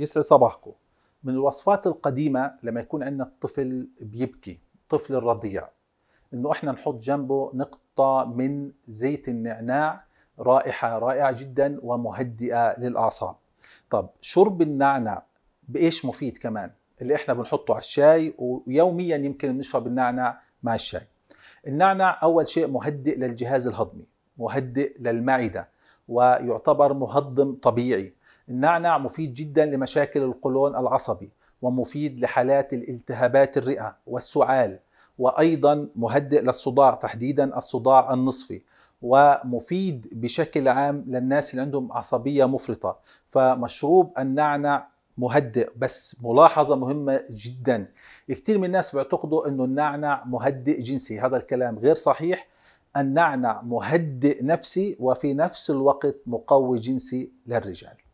يسعد صباحكم من الوصفات القديمة لما يكون عندنا الطفل بيبكي طفل الرضيع انه احنا نحط جنبه نقطة من زيت النعناع رائحة رائعة جدا ومهدئة للأعصاب طب شرب النعناع بإيش مفيد كمان اللي احنا بنحطه على الشاي ويوميا يمكن بنشرب النعناع مع الشاي النعناع أول شيء مهدئ للجهاز الهضمي مهدئ للمعدة ويعتبر مهضم طبيعي النعنع مفيد جدا لمشاكل القولون العصبي ومفيد لحالات الالتهابات الرئة والسعال وأيضا مهدئ للصداع تحديدا الصداع النصفي ومفيد بشكل عام للناس اللي عندهم عصبية مفرطة فمشروب النعنع مهدئ بس ملاحظة مهمة جدا كثير من الناس بيعتقدوا انه النعنع مهدئ جنسي هذا الكلام غير صحيح النعنع مهدئ نفسي وفي نفس الوقت مقوي جنسي للرجال